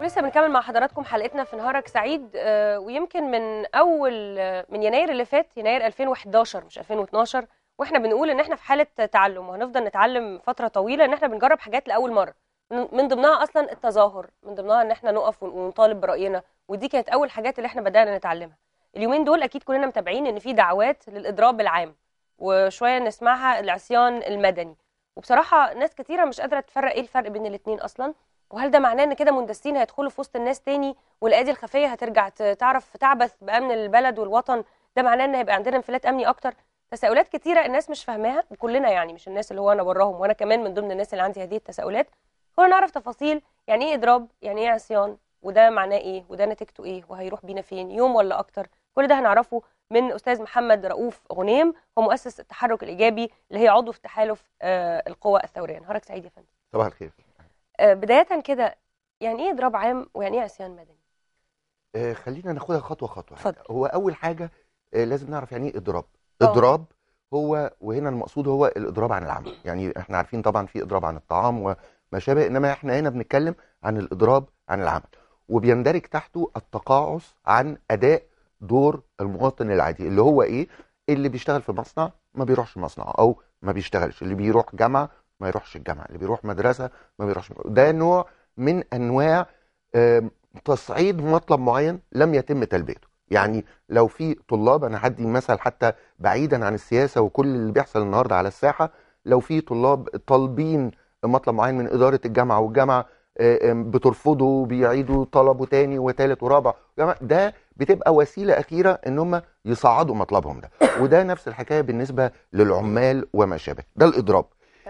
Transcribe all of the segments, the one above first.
ولسه بنكمل مع حضراتكم حلقتنا في نهارك سعيد آه، ويمكن من اول آه، من يناير اللي فات يناير 2011 مش 2012 واحنا بنقول ان احنا في حاله تعلم وهنفضل نتعلم فتره طويله ان احنا بنجرب حاجات لاول مره من ضمنها اصلا التظاهر من ضمنها ان احنا نقف ونطالب براينا ودي كانت اول حاجات اللي احنا بدانا نتعلمها اليومين دول اكيد كلنا متابعين ان في دعوات للاضراب العام وشويه نسمعها العصيان المدني وبصراحه ناس كثيره مش قادره تفرق ايه الفرق بين الاثنين اصلا وهل ده معناه ان كده مندسين هيدخلوا في وسط الناس تاني والايادي الخفيه هترجع تعرف تعبث بامن البلد والوطن ده معناه ان هيبقى عندنا انفلات امني اكتر تساؤلات كتيره الناس مش فاهماها وكلنا يعني مش الناس اللي هو انا براهم وانا كمان من ضمن الناس اللي عندي هذه التساؤلات كلنا نعرف تفاصيل يعني ايه اضراب يعني ايه عصيان وده معناه ايه وده نتيجته ايه وهيروح بينا فين يوم ولا اكتر كل ده هنعرفه من استاذ محمد رؤوف غنيم هو مؤسس التحرك الايجابي اللي هي عضو في تحالف آه القوى الثوريه نهارك سعيد يا فندم صباح الخير آه، بدايه كده يعني ايه اضراب عام ويعني ايه عصيان مدني آه خلينا ناخدها خطوه خطوه يعني فضل. هو اول حاجه آه لازم نعرف يعني ايه اضراب أوه. اضراب هو وهنا المقصود هو الاضراب عن العمل يعني احنا عارفين طبعا في اضراب عن الطعام وما شابه انما احنا هنا بنتكلم عن الاضراب عن العمل وبيندرج تحته التقاعس عن اداء دور المواطن العادي اللي هو ايه اللي بيشتغل في مصنع ما بيروحش مصنع او ما بيشتغلش اللي بيروح جامعه ما يروحش الجامعه اللي بيروح مدرسه ما بيروحش ده نوع من انواع تصعيد مطلب معين لم يتم تلبيته يعني لو في طلاب انا هدي مثل حتى بعيدا عن السياسه وكل اللي بيحصل النهارده على الساحه لو في طلاب طالبين مطلب معين من اداره الجامعه والجامعه بترفضه وبيعيدوا طلبه تاني وتالت ورابع ده بتبقى وسيله اخيره ان هم يصعدوا مطلبهم ده وده نفس الحكايه بالنسبه للعمال وما شابه ده الاضراب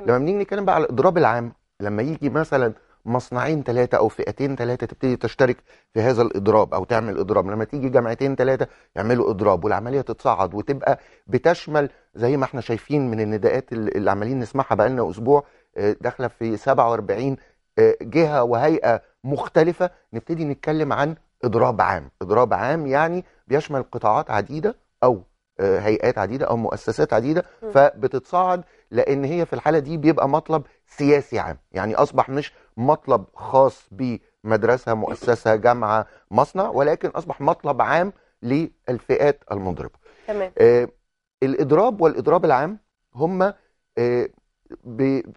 لما بنيجي نتكلم بقى على الاضراب العام لما يجي مثلا مصنعين ثلاثه او فئتين ثلاثه تبتدي تشترك في هذا الاضراب او تعمل اضراب لما تيجي جامعتين ثلاثه يعملوا اضراب والعمليه تتصاعد وتبقى بتشمل زي ما احنا شايفين من النداءات اللي عمالين نسمعها بقى لنا اسبوع آه، داخله في 47 آه، جهه وهيئه مختلفه نبتدي نتكلم عن اضراب عام اضراب عام يعني بيشمل قطاعات عديده او آه، هيئات عديده او مؤسسات عديده فبتتصاعد لان هي في الحاله دي بيبقى مطلب سياسي عام يعني اصبح مش مطلب خاص بمدرسه مؤسسه جامعه مصنع ولكن اصبح مطلب عام للفئات المضربه تمام آه الاضراب والاضراب العام هم آه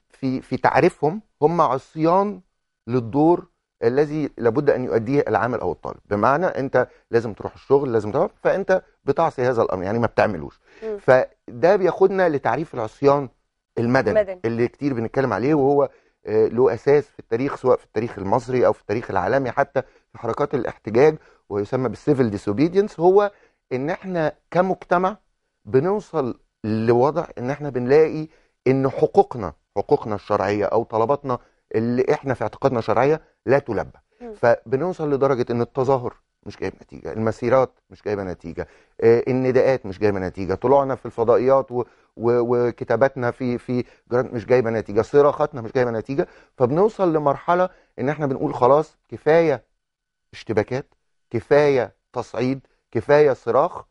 في في تعريفهم هم عصيان للدور الذي لابد ان يؤديه العامل او الطالب بمعنى انت لازم تروح الشغل لازم تروح فانت بتعصي هذا الامر يعني ما بتعملوش م. فده بياخدنا لتعريف العصيان المدني, المدني. اللي كتير بنتكلم عليه وهو آه، له اساس في التاريخ سواء في التاريخ المصري او في التاريخ العالمي حتى في حركات الاحتجاج ويسمى بالسيفل ديسوبيدينس هو ان احنا كمجتمع بنوصل لوضع ان احنا بنلاقي ان حقوقنا حقوقنا الشرعيه او طلباتنا اللي احنا في اعتقادنا شرعيه لا تلبى فبنوصل لدرجه ان التظاهر مش جايب نتيجه المسيرات مش جايبه نتيجه آه، النداءات مش جايبه نتيجه طلوعنا في الفضائيات و... و... وكتاباتنا في في جراند مش جايبه نتيجه صراخاتنا مش جايبه نتيجه فبنوصل لمرحله ان احنا بنقول خلاص كفايه اشتباكات كفايه تصعيد كفايه صراخ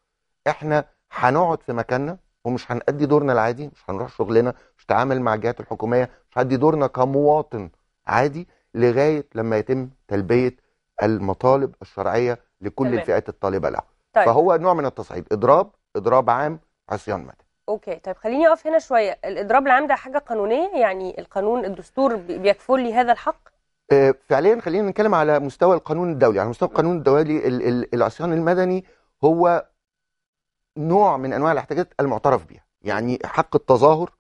احنا هنقعد في مكاننا ومش هنأدي دورنا العادي مش هنروح شغلنا مش هنتعامل مع الجهات الحكوميه مش هدي دورنا كمواطن عادي لغايه لما يتم تلبيه المطالب الشرعيه لكل تمام. الفئات الطالبه له طيب. فهو نوع من التصعيد اضراب اضراب عام عصيان مدني اوكي طيب خليني اقف هنا شويه الاضراب العام ده حاجه قانونيه يعني القانون الدستور بيكفل لي هذا الحق آه، فعليا خلينا نتكلم على مستوى القانون الدولي على مستوى القانون الدولي العصيان المدني هو نوع من انواع الاحتجاجات المعترف بها يعني حق التظاهر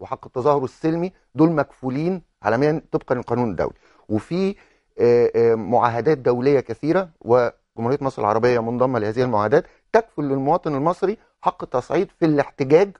وحق التظاهر السلمي دول مكفولين عالميا طبقا للقانون الدولي وفي آه، آه، معاهدات دوليه كثيره و جمهوريه مصر العربيه منضمه لهذه المعاهدات تكفل للمواطن المصري حق التصعيد في الاحتجاج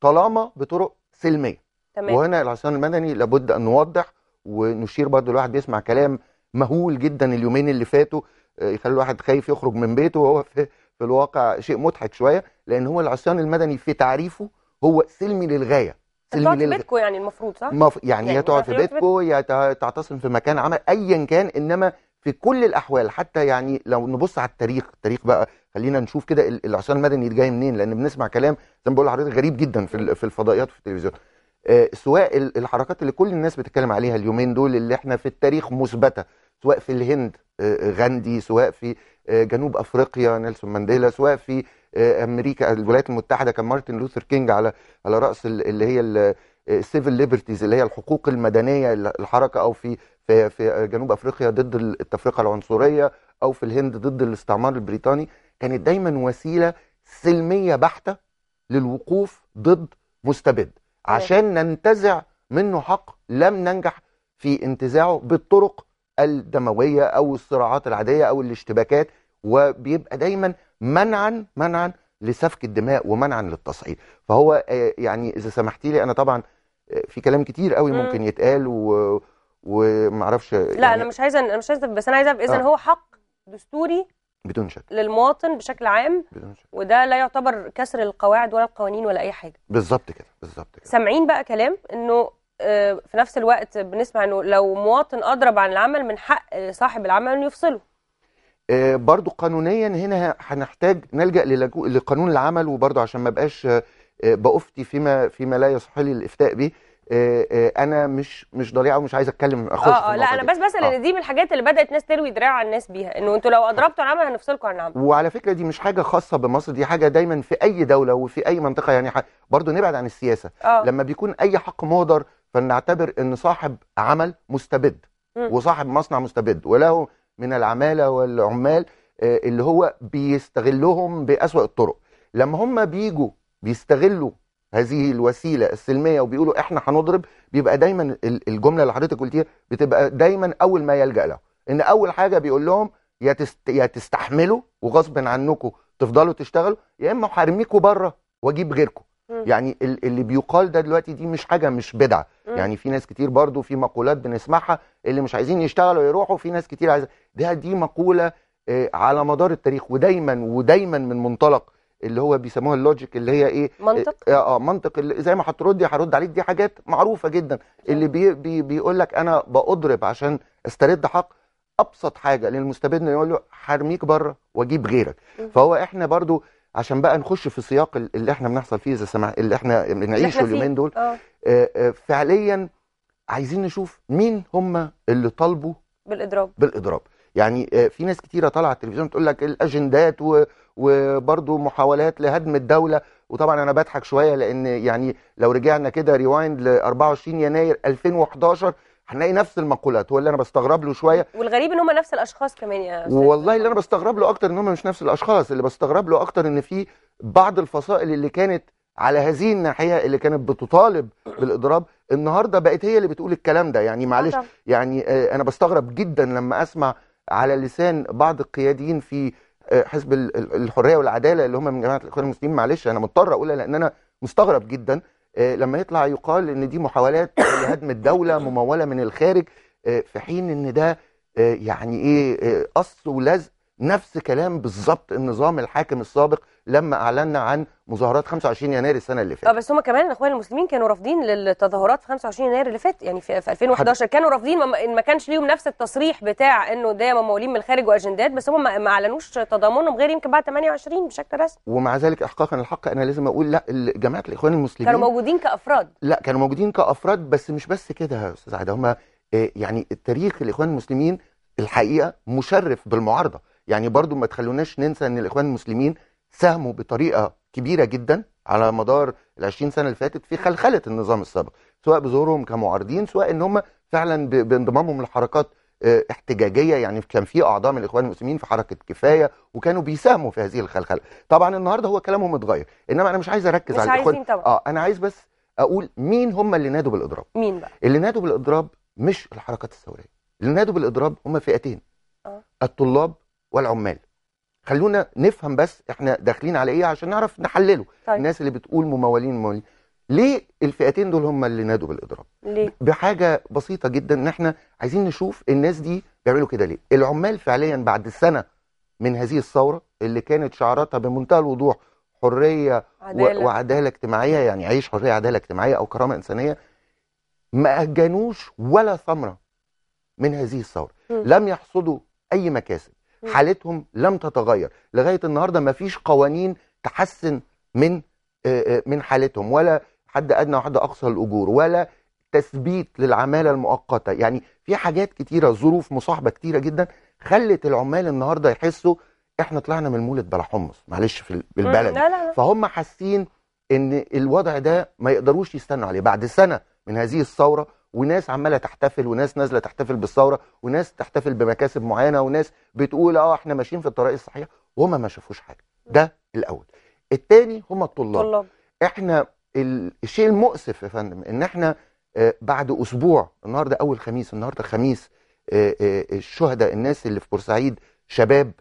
طالما بطرق سلميه تمام. وهنا العصيان المدني لابد ان نوضح ونشير برضو الواحد بيسمع كلام مهول جدا اليومين اللي فاتوا آه، يخلي الواحد خايف يخرج من بيته وهو في, في الواقع شيء مضحك شويه لان هو العصيان المدني في تعريفه هو سلمي للغايه سلمي للغايه في بيتكم يعني المفروض صح؟ مف... يعني, يعني يا تقعد في بيتكم يا تعتصم في مكان عمل ايا كان انما في كل الاحوال حتى يعني لو نبص على التاريخ التاريخ بقى خلينا نشوف كده العصيان المدني جاي منين لان بنسمع كلام زي ما بقول لحضرتك غريب جدا في في الفضائيات وفي التلفزيون آه، سواء الحركات اللي كل الناس بتتكلم عليها اليومين دول اللي احنا في التاريخ مثبته سواء في الهند آه، آه، غاندي سواء في جنوب افريقيا نيلسون مانديلا سواء في امريكا الولايات المتحده كان مارتن لوثر كينج على على راس اللي هي سيفل ليبرتيز اللي هي الحقوق المدنيه الحركه او في في في جنوب افريقيا ضد التفرقه العنصريه او في الهند ضد الاستعمار البريطاني كانت دايما وسيله سلميه بحته للوقوف ضد مستبد عشان ننتزع منه حق لم ننجح في انتزاعه بالطرق الدمويه او الصراعات العاديه او الاشتباكات وبيبقى دايما منعا منعا لسفك الدماء ومنعا للتصعيد فهو آه، يعني اذا سمحتي لي انا طبعا في كلام كتير قوي ممكن يتقال و... ومعرفش لا يعني انا مش عايزه انا مش عايزه بس انا عايزه اذا آه. هو حق دستوري بدون شك للمواطن بشكل عام بدون شك. وده لا يعتبر كسر القواعد ولا القوانين ولا اي حاجه بالظبط كده بالظبط كده سامعين بقى كلام انه آه، في نفس الوقت بنسمع انه لو مواطن اضرب عن العمل من حق صاحب العمل انه يفصله آه، برضو قانونيا هنا هنحتاج نلجا لقانون العمل وبرضو عشان ما بقاش آه، بافتي فيما فيما لا يصح لي الافتاء به آه، آه، انا مش مش ضليعه ومش عايز اتكلم اه اه لا انا بس بسال ان دي من الحاجات اللي بدات ناس تروي دراع على الناس بيها انه انتوا لو اضربتوا العمل هنفصلكم عن العمل وعلى فكره دي مش حاجه خاصه بمصر دي حاجه دايما في اي دوله وفي اي منطقه يعني برضو نبعد عن السياسه آه. لما بيكون اي حق مهدر فنعتبر ان صاحب عمل مستبد م. وصاحب مصنع مستبد وله من العماله والعمال اللي هو بيستغلهم باسوا الطرق لما هم بيجوا بيستغلوا هذه الوسيله السلميه وبيقولوا احنا هنضرب بيبقى دايما الجمله اللي حضرتك قلتيها بتبقى دايما اول ما يلجا لها ان اول حاجه بيقول لهم يا يا تستحملوا وغصب عنكم تفضلوا تشتغلوا يا اما هرميكوا بره واجيب غيركم يعني اللي بيقال ده دلوقتي دي مش حاجه مش بدعه يعني في ناس كتير برضو في مقولات بنسمعها اللي مش عايزين يشتغلوا يروحوا في ناس كتير عايزه ده دي مقوله آه، على مدار التاريخ ودايما ودايما من منطلق اللي هو بيسموها اللوجيك اللي هي ايه منطق اه, آه منطق اللي زي ما هتردي هرد عليك دي حاجات معروفه جدا اللي بي بي بيقول لك انا باضرب عشان استرد حق ابسط حاجه للمستبد يقول له هرميك بره واجيب غيرك فهو احنا برضو عشان بقى نخش في سياق اللي احنا بنحصل فيه اذا سمع اللي احنا بنعيشه اليومين دول آه. آه،, آه. فعليا عايزين نشوف مين هم اللي طالبوا بالاضراب بالاضراب يعني آه، في ناس كتيره طالعه على التلفزيون تقول لك الاجندات وبرضه محاولات لهدم الدوله وطبعا انا بضحك شويه لان يعني لو رجعنا كده ريوايند ل 24 يناير 2011 هنلاقي نفس المقولات هو اللي انا بستغرب له شويه والغريب ان هم نفس الاشخاص كمان يا والله اللي انا بستغرب له اكتر ان هم مش نفس الاشخاص اللي بستغرب له اكتر ان في بعض الفصائل اللي كانت على هذه الناحيه اللي كانت بتطالب بالاضراب النهارده بقت هي اللي بتقول الكلام ده يعني معلش آه يعني آه، انا بستغرب جدا لما اسمع على لسان بعض القياديين في حزب الحريه والعداله اللي هم من جماعه الاخوان المسلمين معلش انا مضطر اقولها لان انا مستغرب جدا آه، لما يطلع يقال ان دي محاولات لهدم الدوله مموله من الخارج آه، في حين ان ده آه، يعني ايه قص ولزق نفس كلام بالظبط النظام الحاكم السابق لما اعلنا عن مظاهرات 25 يناير السنه اللي فاتت. اه بس هم كمان الاخوان المسلمين كانوا رافضين للتظاهرات في 25 يناير اللي فات يعني في, 2011 حد... كانوا رافضين ان ما كانش ليهم نفس التصريح بتاع انه ده ممولين من الخارج واجندات بس هم ما اعلنوش تضامنهم غير يمكن بعد 28 بشكل رسمي. ومع ذلك احقاقا الحق انا لازم اقول لا جماعه الاخوان المسلمين كانوا موجودين كافراد لا كانوا موجودين كافراد بس مش بس كده يا استاذ عادل هم آه، يعني التاريخ الاخوان المسلمين الحقيقه مشرف بالمعارضه يعني برضو ما تخلوناش ننسى ان الاخوان المسلمين ساهموا بطريقه كبيره جدا على مدار ال 20 سنه اللي فاتت في خلخله النظام السابق سواء بظهورهم كمعارضين سواء ان هم فعلا بانضمامهم لحركات آه، احتجاجيه يعني كان في اعضاء من الاخوان المسلمين في حركه كفايه وكانوا بيساهموا في هذه الخلخله طبعا النهارده هو كلامهم اتغير انما انا مش عايز اركز مش على الاخوان طبعا. اه انا عايز بس اقول مين هم اللي نادوا بالاضراب مين بقى اللي نادوا بالاضراب مش الحركات الثوريه اللي نادوا بالاضراب هم فئتين آه. الطلاب والعمال خلونا نفهم بس احنا داخلين على ايه عشان نعرف نحلله طيب. الناس اللي بتقول ممولين ممولين ليه الفئتين دول هم اللي نادوا بالاضراب ليه؟ بحاجه بسيطه جدا ان احنا عايزين نشوف الناس دي بيعملوا كده ليه العمال فعليا بعد سنه من هذه الثوره اللي كانت شعاراتها بمنتهى الوضوح حريه عدالة. وعداله اجتماعيه يعني عيش حريه عداله اجتماعيه او كرامه انسانيه ما اجنوش ولا ثمره من هذه الثوره لم يحصدوا اي مكاسب حالتهم لم تتغير لغايه النهارده ما فيش قوانين تحسن من آه، آه، من حالتهم ولا حد ادنى وحد اقصى الاجور ولا تثبيت للعماله المؤقته يعني في حاجات كتيره ظروف مصاحبه كتيره جدا خلت العمال النهارده يحسوا احنا طلعنا من المولد بلا حمص معلش في البلد فهم حاسين ان الوضع ده ما يقدروش يستنوا عليه بعد سنه من هذه الثوره وناس عماله تحتفل وناس نازله تحتفل بالثوره وناس تحتفل بمكاسب معينه وناس بتقول اه احنا ماشيين في الطريق الصحيح وهم ما شافوش حاجه ده الاول الثاني هما الطلاب طلاب. احنا الشيء المؤسف يا فندم ان احنا آه، بعد اسبوع النهارده اول خميس النهارده خميس آه، آه، الشهداء الناس اللي في بورسعيد شباب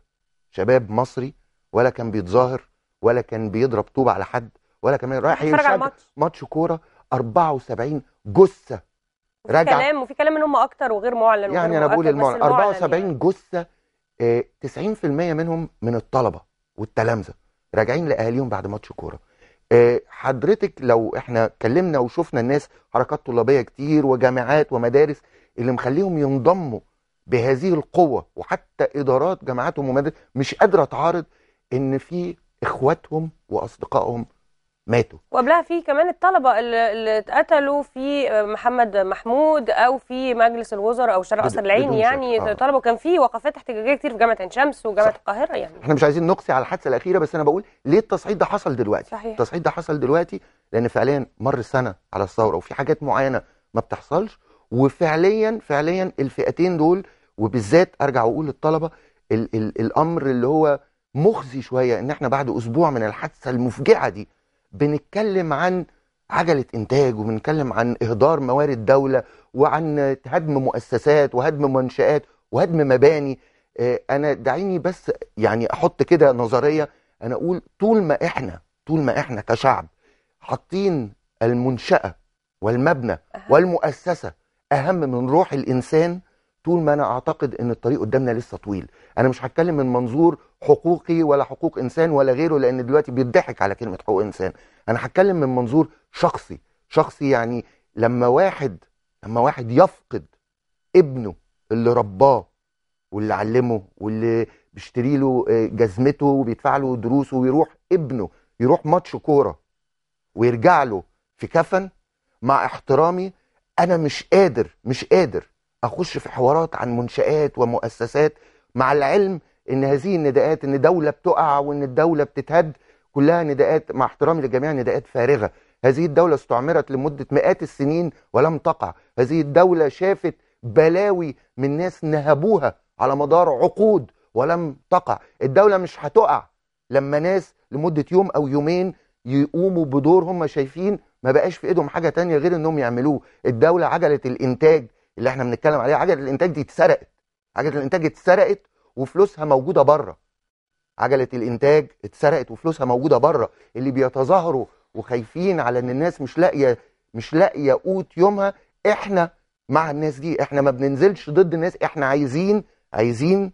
شباب مصري ولا كان بيتظاهر ولا كان بيضرب طوب على حد ولا كان رايح يتفرج على ماتش كوره 74 جثه رجع كلام وفي كلام ان هم اكتر وغير معلن يعني انا بقول المعلن 74 يعني. جثه 90% آه، منهم من الطلبه والتلامذه راجعين لاهاليهم بعد ماتش كوره آه، حضرتك لو احنا اتكلمنا وشفنا الناس حركات طلابيه كتير وجامعات ومدارس اللي مخليهم ينضموا بهذه القوه وحتى ادارات جامعاتهم ومدارس مش قادره تعارض ان في اخواتهم واصدقائهم ماتوا وقبلها في كمان الطلبه اللي اتقتلوا في محمد محمود او في مجلس الوزراء او شارع قصر العين يعني آه. طلبه كان في وقفات احتجاجيه كتير في جامعه عين شمس وجامعه القاهره يعني احنا مش عايزين نقصي على الحادثه الاخيره بس انا بقول ليه التصعيد ده حصل دلوقتي صحيح. التصعيد ده حصل دلوقتي لان فعليا مر سنه على الثوره وفي حاجات معينه ما بتحصلش وفعليا فعليا الفئتين دول وبالذات ارجع واقول للطلبه الامر اللي هو مخزي شويه ان احنا بعد اسبوع من الحادثه المفجعه دي بنتكلم عن عجله انتاج وبنتكلم عن اهدار موارد دوله وعن هدم مؤسسات وهدم منشات وهدم مباني آه، انا دعيني بس يعني احط كده نظريه انا اقول طول ما احنا طول ما احنا كشعب حاطين المنشاه والمبنى والمؤسسه اهم من روح الانسان طول ما انا اعتقد ان الطريق قدامنا لسه طويل انا مش هتكلم من منظور حقوقي ولا حقوق انسان ولا غيره لان دلوقتي بيضحك على كلمه حقوق انسان انا هتكلم من منظور شخصي شخصي يعني لما واحد لما واحد يفقد ابنه اللي رباه واللي علمه واللي بيشتري له آه، جزمته وبيدفع له دروسه ويروح ابنه يروح ماتش كوره ويرجع له في كفن مع احترامي انا مش قادر مش قادر اخش في حوارات عن منشآت ومؤسسات مع العلم ان هذه النداءات ان دوله بتقع وان الدوله بتتهد كلها نداءات مع احترامي لجميع نداءات فارغه هذه الدوله استعمرت لمده مئات السنين ولم تقع هذه الدوله شافت بلاوي من ناس نهبوها على مدار عقود ولم تقع الدوله مش هتقع لما ناس لمده يوم او يومين يقوموا بدور هم شايفين ما بقاش في ايدهم حاجه تانية غير انهم يعملوه الدوله عجله الانتاج اللي احنا بنتكلم عليها عجله الانتاج دي اتسرقت عجله الانتاج اتسرقت وفلوسها موجوده بره عجله الانتاج اتسرقت وفلوسها موجوده بره اللي بيتظاهروا وخايفين على ان الناس مش لاقيه مش لاقيه قوت يومها احنا مع الناس دي احنا ما بننزلش ضد الناس احنا عايزين عايزين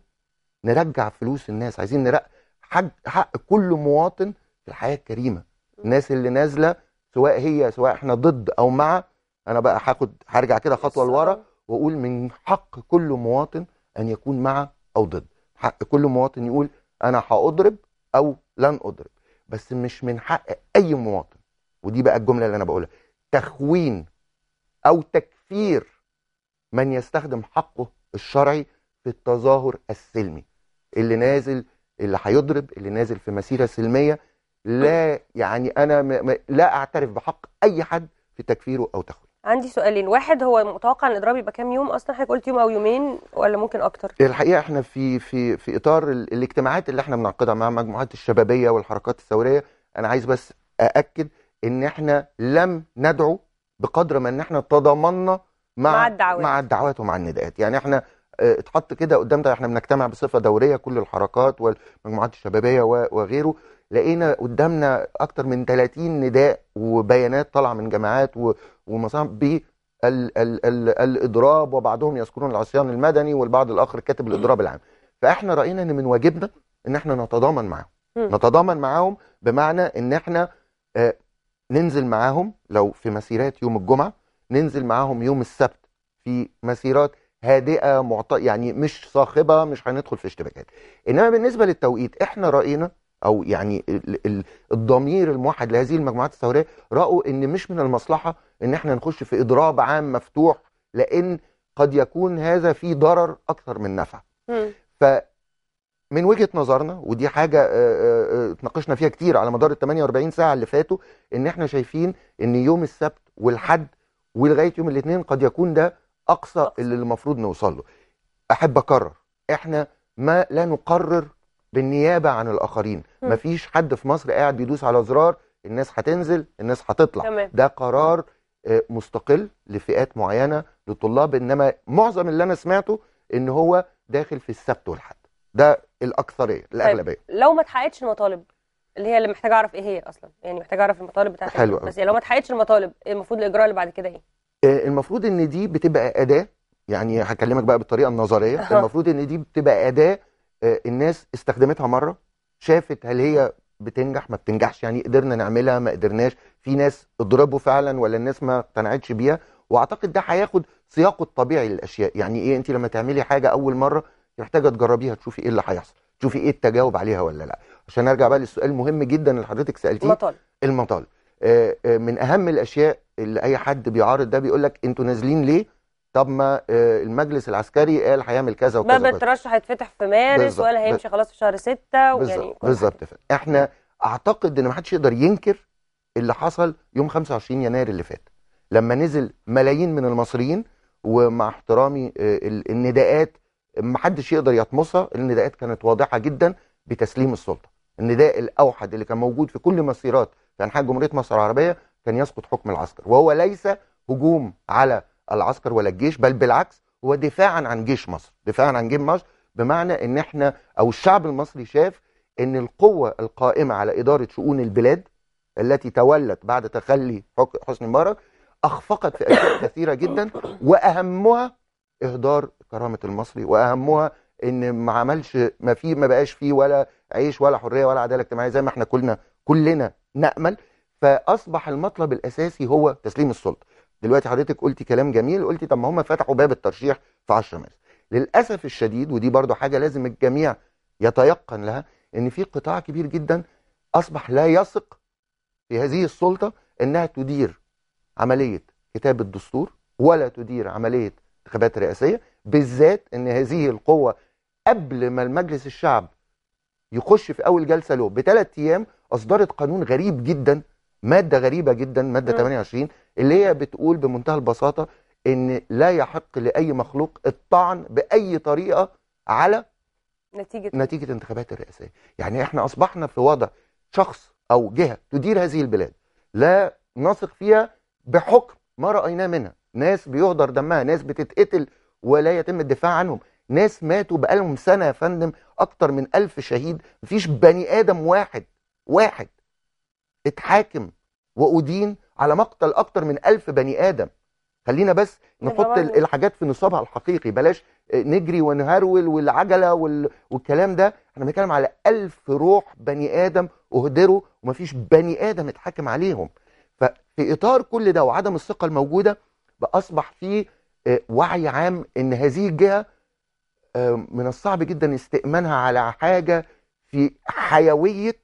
نرجع فلوس الناس عايزين نرق حق, حق كل مواطن في الحياه الكريمه الناس اللي نازله سواء هي سواء احنا ضد او مع انا بقى هاخد هرجع كده خطوه لورا واقول من حق كل مواطن ان يكون مع او ضد حق كل مواطن يقول انا هاضرب او لن اضرب بس مش من حق اي مواطن ودي بقى الجمله اللي انا بقولها تخوين او تكفير من يستخدم حقه الشرعي في التظاهر السلمي اللي نازل اللي هيضرب اللي نازل في مسيره سلميه لا يعني انا لا اعترف بحق اي حد في تكفيره او تخوينه عندي سؤالين واحد هو متوقع ان الاضراب يبقى كام يوم اصلا حضرتك قلت يوم او يومين ولا ممكن اكتر الحقيقه احنا في في في اطار الاجتماعات اللي احنا بنعقدها مع مجموعات الشبابيه والحركات الثوريه انا عايز بس ااكد ان احنا لم ندعو بقدر ما ان احنا تضامنا مع مع الدعوات مع الدعوات ومع النداءات يعني احنا آه، اتحط كده قدام ده احنا بنجتمع بصفه دوريه كل الحركات والمجموعات الشبابيه وغيره لقينا قدامنا اكتر من 30 نداء وبيانات طالعه من جماعات ومصانع بالاضراب وبعضهم يذكرون العصيان المدني والبعض الاخر كاتب الاضراب العام فاحنا راينا ان من واجبنا ان احنا نتضامن معاهم نتضامن معاهم بمعنى ان احنا آه ننزل معاهم لو في مسيرات يوم الجمعه ننزل معاهم يوم السبت في مسيرات هادئه معط... يعني مش صاخبه مش هندخل في اشتباكات انما بالنسبه للتوقيت احنا راينا او يعني الضمير الموحد لهذه المجموعات الثوريه راوا ان مش من المصلحه ان احنا نخش في اضراب عام مفتوح لان قد يكون هذا فيه ضرر اكثر من نفع. ف من وجهه نظرنا ودي حاجه آه، آه، آه، اتناقشنا فيها كتير على مدار ال 48 ساعه اللي فاتوا ان احنا شايفين ان يوم السبت والحد ولغايه يوم الاثنين قد يكون ده اقصى اللي المفروض نوصل له. احب اكرر احنا ما لا نقرر بالنيابه عن الاخرين م. مفيش حد في مصر قاعد بيدوس على زرار الناس هتنزل الناس هتطلع تمام. ده قرار آه، مستقل لفئات معينه للطلاب انما معظم اللي انا سمعته ان هو داخل في السبت والحد ده الاكثريه طيب، الاغلبيه طيب. لو ما اتحققتش المطالب اللي هي اللي محتاجه اعرف ايه هي اصلا يعني محتاجه اعرف المطالب بتاعتها حلوة. بس يعني لو ما اتحققتش المطالب المفروض الاجراء اللي بعد كده ايه آه، المفروض ان دي بتبقى اداه يعني هكلمك بقى بالطريقه النظريه المفروض ان دي بتبقى اداه آه، الناس استخدمتها مره شافت هل هي بتنجح ما بتنجحش يعني قدرنا نعملها ما قدرناش في ناس اضربوا فعلا ولا الناس ما اقتنعتش بيها واعتقد ده هياخد سياقه الطبيعي للاشياء يعني ايه انت لما تعملي حاجه اول مره محتاجه تجربيها تشوفي ايه اللي هيحصل تشوفي ايه التجاوب عليها ولا لا عشان ارجع بقى للسؤال المهم جدا اللي حضرتك سالتيه المطال المطال آه، آه، من اهم الاشياء اللي اي حد بيعارض ده بيقول لك انتوا نازلين ليه طب ما آه، المجلس العسكري قال هيعمل كذا وكذا ما الترشح هيتفتح في مارس ولا هيمشي خلاص في شهر 6 ويعني بالظبط احنا اعتقد ان ما حدش يقدر ينكر اللي حصل يوم 25 يناير اللي فات لما نزل ملايين من المصريين ومع احترامي آه، النداءات ما حدش يقدر يطمسها النداءات كانت واضحه جدا بتسليم السلطه النداء الاوحد اللي كان موجود في كل مسيرات في انحاء جمهوريه مصر العربيه كان يسقط حكم العسكر وهو ليس هجوم على العسكر ولا الجيش بل بالعكس هو دفاعا عن جيش مصر دفاعا عن جيش مصر بمعنى ان احنا او الشعب المصري شاف ان القوه القائمه على اداره شؤون البلاد التي تولت بعد تخلي حسني مبارك اخفقت في اشياء كثيره جدا واهمها اهدار كرامه المصري واهمها ان ما عملش ما في ما بقاش فيه ولا عيش ولا حريه ولا عداله اجتماعيه زي ما احنا كلنا كلنا نامل فاصبح المطلب الاساسي هو تسليم السلطه دلوقتي حضرتك قلتي كلام جميل قلتي طب ما هم فتحوا باب الترشيح في 10 مارس للاسف الشديد ودي برضو حاجه لازم الجميع يتيقن لها ان في قطاع كبير جدا اصبح لا يثق في هذه السلطه انها تدير عمليه كتاب الدستور ولا تدير عمليه انتخابات رئاسيه بالذات ان هذه القوه قبل ما المجلس الشعب يخش في اول جلسه له بثلاث ايام اصدرت قانون غريب جدا ماده غريبه جدا ماده 28 اللي هي بتقول بمنتهى البساطة ان لا يحق لأي مخلوق الطعن بأي طريقة على نتيجة إيه؟ نتيجة انتخابات الرئاسية يعني احنا أصبحنا في وضع شخص أو جهة تدير هذه البلاد لا نثق فيها بحكم ما رأيناه منها ناس بيهدر دمها ناس بتتقتل ولا يتم الدفاع عنهم ناس ماتوا بقالهم سنة يا فندم أكتر من ألف شهيد مفيش بني آدم واحد واحد اتحاكم وأدين على مقتل اكتر من ألف بني ادم خلينا بس نحط الحاجات في نصابها الحقيقي بلاش آه، نجري ونهرول والعجله وال... والكلام ده احنا بنتكلم على ألف روح بني ادم اهدروا ومفيش بني ادم اتحكم عليهم ففي اطار كل ده وعدم الثقه الموجوده باصبح في آه، وعي عام ان هذه الجهه آه، من الصعب جدا استئمانها على حاجه في حيويه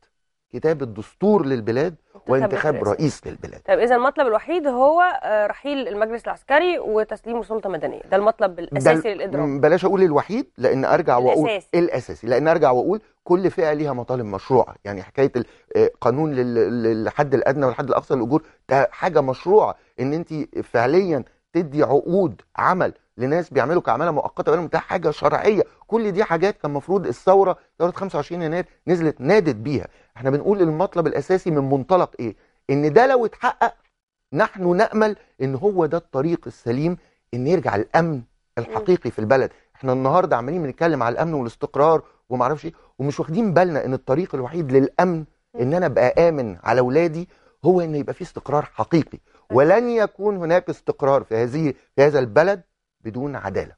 كتابه دستور للبلاد وانتخاب رئيس للبلاد طب اذا المطلب الوحيد هو آه، رحيل المجلس العسكري وتسليمه سلطه مدنيه ده المطلب الاساسي للادراك بلاش اقول الوحيد لان ارجع واقول الاساسي, الأساسي. لان ارجع واقول كل فئه ليها مطالب مشروعه يعني حكايه آه، قانون للحد الادنى والحد الاقصى للاجور ده حاجه مشروعه ان انت فعليا تدي عقود عمل لناس بيعملوا كعماله مؤقته بينهم ده حاجه شرعيه كل دي حاجات كان المفروض الثوره ثوره 25 يناير نزلت نادت بيها احنا بنقول المطلب الاساسي من منطلق ايه ان ده لو اتحقق نحن نامل ان هو ده الطريق السليم ان يرجع الامن الحقيقي في البلد احنا النهارده عمالين بنتكلم على الامن والاستقرار وما اعرفش ايه ومش واخدين بالنا ان الطريق الوحيد للامن ان انا ابقى امن على اولادي هو ان يبقى في استقرار حقيقي ولن يكون هناك استقرار في هذه في هذا البلد بدون عداله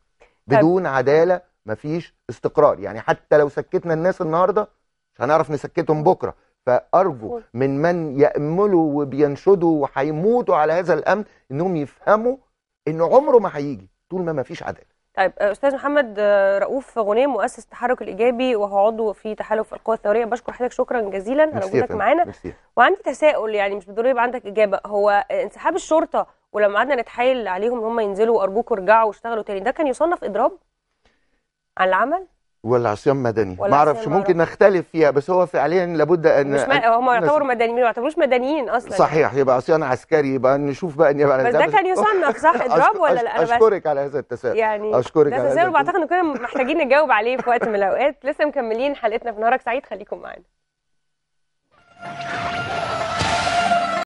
بدون عداله مفيش استقرار يعني حتى لو سكتنا الناس النهارده مش هنعرف نسكتهم بكره فارجو من من ياملوا وبينشدوا وهيموتوا على هذا الامن انهم يفهموا ان عمره ما هيجي طول ما مفيش عداله طيب استاذ محمد رؤوف غنيم مؤسس التحرك الايجابي وهو عضو في تحالف القوى الثوريه بشكر حضرتك شكرا جزيلا على وجودك معانا وعندي تساؤل يعني مش بالضروره يبقى عندك اجابه هو انسحاب الشرطه ولما قعدنا نتحايل عليهم ان هم ينزلوا ارجوكم ارجعوا واشتغلوا تاني ده كان يصنف اضراب عن العمل ولا عصيان مدني ما اعرفش ممكن نختلف فيها بس هو فعليا لابد ان مش ما... هم يعتبروا مدنيين ما يعتبروش مدنيين اصلا صحيح يبقى عصيان عسكري يبقى نشوف بقى يبقى بس ده كان يصنف صح اضراب ولا لا أش... اشكرك على هذا التساؤل يعني اشكرك على هذا بعتقد ان كنا محتاجين نجاوب عليه في وقت من الاوقات لسه مكملين حلقتنا في نهارك سعيد خليكم معانا